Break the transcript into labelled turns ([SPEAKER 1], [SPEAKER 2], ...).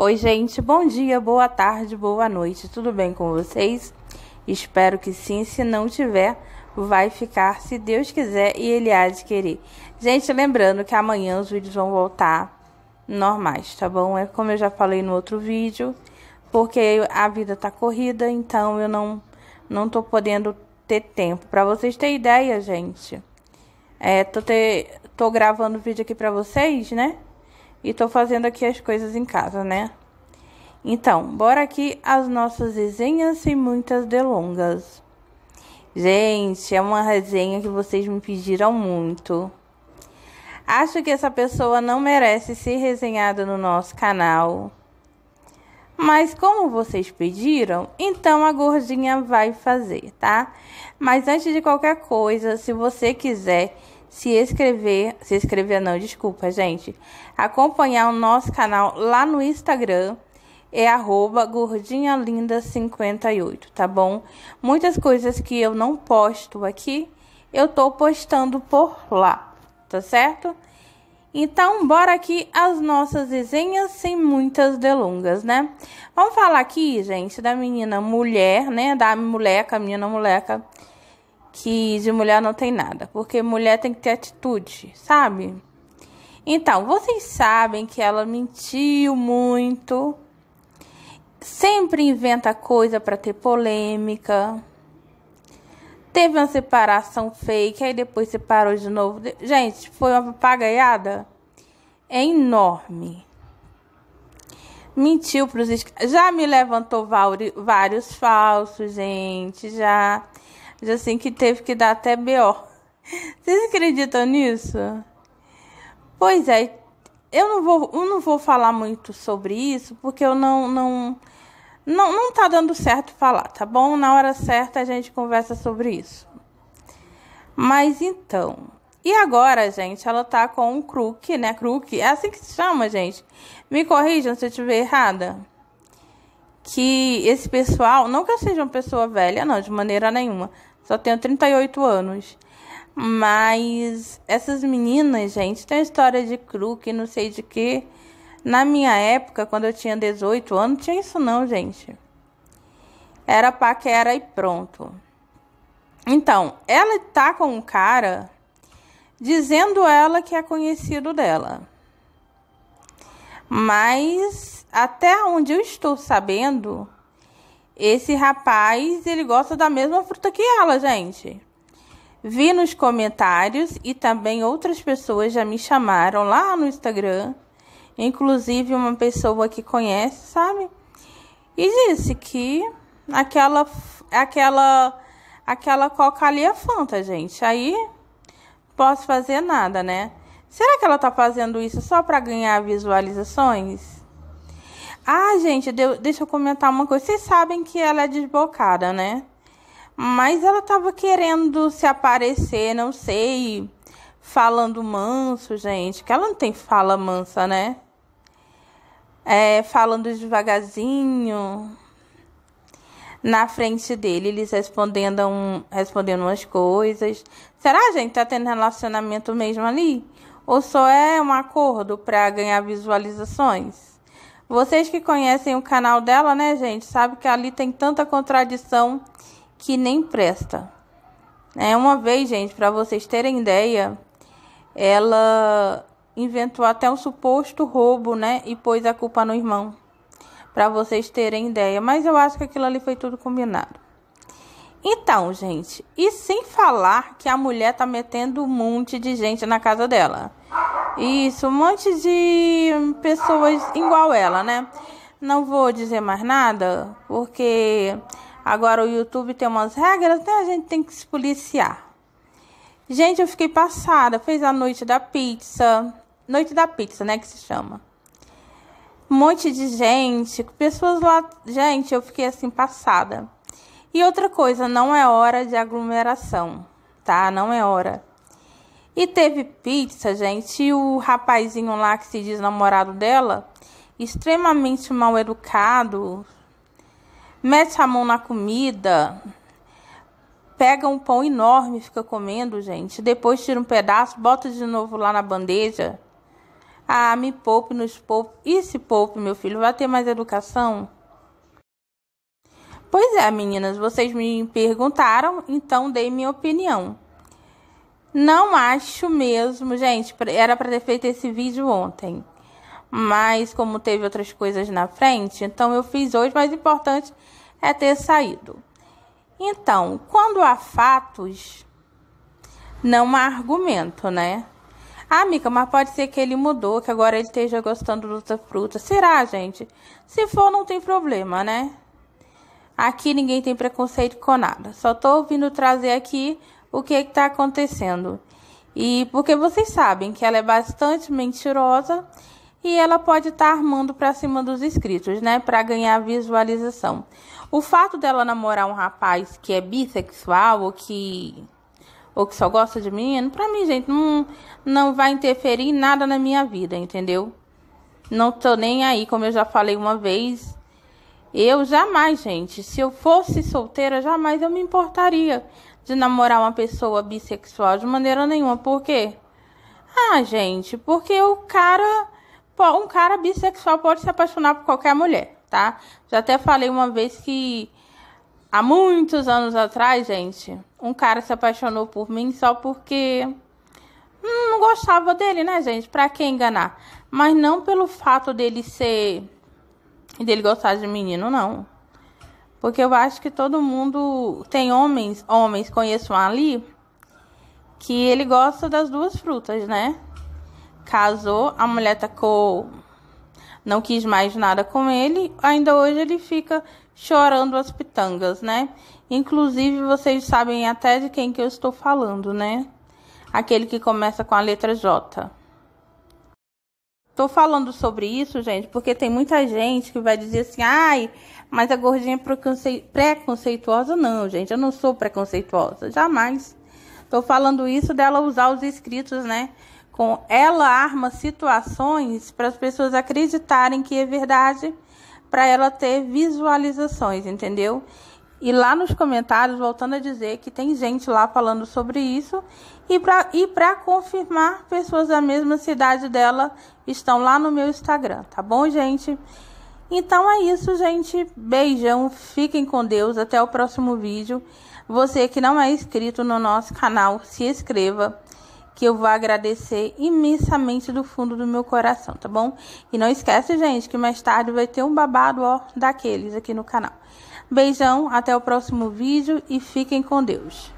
[SPEAKER 1] Oi, gente, bom dia, boa tarde, boa noite, tudo bem com vocês? Espero que sim, se não tiver, vai ficar, se Deus quiser e Ele há de querer. Gente, lembrando que amanhã os vídeos vão voltar normais, tá bom? É como eu já falei no outro vídeo, porque a vida tá corrida, então eu não, não tô podendo ter tempo. Pra vocês terem ideia, gente, é, tô, ter, tô gravando vídeo aqui pra vocês, né? e tô fazendo aqui as coisas em casa, né? Então, bora aqui as nossas resenhas sem muitas delongas. Gente, é uma resenha que vocês me pediram muito. Acho que essa pessoa não merece ser resenhada no nosso canal. Mas como vocês pediram, então a gordinha vai fazer, tá? Mas antes de qualquer coisa, se você quiser se escrever, se inscrever não, desculpa, gente, acompanhar o nosso canal lá no Instagram é gordinhalinda58, tá bom? Muitas coisas que eu não posto aqui, eu tô postando por lá, tá certo? Então, bora aqui as nossas resenhas sem muitas delongas, né? Vamos falar aqui, gente, da menina mulher, né? Da moleca, menina moleca que de mulher não tem nada, porque mulher tem que ter atitude, sabe? Então, vocês sabem que ela mentiu muito, sempre inventa coisa para ter polêmica. Teve uma separação fake, aí depois separou de novo. Gente, foi uma papagaiada é enorme. Mentiu para os já me levantou vários falsos, gente, já Diz assim que teve que dar até BO. Vocês acreditam nisso? Pois é, eu não vou, eu não vou falar muito sobre isso, porque eu não, não, não, não tá dando certo falar, tá bom? Na hora certa a gente conversa sobre isso. Mas então, e agora, gente, ela tá com um crook, né? Crook, é assim que se chama, gente. Me corrijam se eu estiver errada que esse pessoal, não que eu seja uma pessoa velha, não, de maneira nenhuma, só tenho 38 anos. Mas essas meninas, gente, tem história de cru que não sei de que. Na minha época, quando eu tinha 18 anos, tinha isso não, gente. Era paquera e pronto. Então, ela tá com um cara dizendo ela que é conhecido dela. Mas até onde eu estou sabendo, esse rapaz, ele gosta da mesma fruta que ela, gente. Vi nos comentários e também outras pessoas já me chamaram lá no Instagram, inclusive uma pessoa que conhece, sabe? E disse que aquela aquela aquela coca ali é fanta, gente. Aí posso fazer nada, né? Será que ela está fazendo isso só para ganhar visualizações? Ah, gente, deu, deixa eu comentar uma coisa. Vocês sabem que ela é desbocada, né? Mas ela estava querendo se aparecer, não sei, falando manso, gente. Que ela não tem fala mansa, né? É, falando devagarzinho na frente dele, eles respondendo, um, respondendo umas coisas. Será, gente, tá tendo relacionamento mesmo ali? ou só é um acordo para ganhar visualizações? Vocês que conhecem o canal dela, né, gente, sabe que ali tem tanta contradição que nem presta. É uma vez, gente, para vocês terem ideia, ela inventou até um suposto roubo, né, e pôs a culpa no irmão. Para vocês terem ideia, mas eu acho que aquilo ali foi tudo combinado. Então, gente, e sem falar que a mulher tá metendo um monte de gente na casa dela. Isso, um monte de pessoas igual ela, né? Não vou dizer mais nada, porque agora o YouTube tem umas regras, né? A gente tem que se policiar. Gente, eu fiquei passada. Fez a noite da pizza. Noite da pizza, né? Que se chama. Um monte de gente, pessoas lá. Gente, eu fiquei assim, passada. E outra coisa, não é hora de aglomeração, tá? Não é hora. E teve pizza, gente, e o rapazinho lá que se diz namorado dela, extremamente mal educado, mete a mão na comida, pega um pão enorme, fica comendo, gente. Depois tira um pedaço, bota de novo lá na bandeja. Ah, me poupe, nos poupe. E se poupe, meu filho, vai ter mais educação? Pois é, meninas, vocês me perguntaram, então dei minha opinião. Não acho mesmo, gente, era para ter feito esse vídeo ontem. Mas como teve outras coisas na frente, então eu fiz hoje, mas importante é ter saído. Então, quando há fatos, não há argumento, né? Ah, Mica, mas pode ser que ele mudou, que agora ele esteja gostando do fruta. Será, gente? Se for, não tem problema, né? Aqui ninguém tem preconceito com nada. Só tô vindo trazer aqui o que está acontecendo. E porque vocês sabem que ela é bastante mentirosa e ela pode estar tá armando para cima dos inscritos, né, para ganhar visualização. O fato dela namorar um rapaz que é bissexual ou que ou que só gosta de menino, para mim, gente, não não vai interferir em nada na minha vida, entendeu? Não tô nem aí, como eu já falei uma vez, eu jamais, gente, se eu fosse solteira, jamais eu me importaria de namorar uma pessoa bissexual de maneira nenhuma. Por quê? Ah, gente, porque o cara, um cara bissexual pode se apaixonar por qualquer mulher, tá? Já até falei uma vez que há muitos anos atrás, gente, um cara se apaixonou por mim só porque hum, não gostava dele, né, gente? Pra que enganar? Mas não pelo fato dele ser e dele gostar de menino, não. Porque eu acho que todo mundo tem homens, homens, conheço um ali, que ele gosta das duas frutas, né? Casou, a mulher tacou, não quis mais nada com ele, ainda hoje ele fica chorando as pitangas, né? Inclusive, vocês sabem até de quem que eu estou falando, né? Aquele que começa com a letra J. Tô falando sobre isso, gente, porque tem muita gente que vai dizer assim, ai, mas a gordinha é preconceituosa. Não, gente, eu não sou preconceituosa, jamais. Tô falando isso dela usar os escritos, né? Com ela arma situações para as pessoas acreditarem que é verdade, para ela ter visualizações, entendeu? E lá nos comentários, voltando a dizer que tem gente lá falando sobre isso. E para e pra confirmar, pessoas da mesma cidade dela estão lá no meu Instagram, tá bom, gente? Então é isso, gente. Beijão, fiquem com Deus. Até o próximo vídeo. Você que não é inscrito no nosso canal, se inscreva, que eu vou agradecer imensamente do fundo do meu coração, tá bom? E não esquece, gente, que mais tarde vai ter um babado ó, daqueles aqui no canal. Beijão, até o próximo vídeo e fiquem com Deus.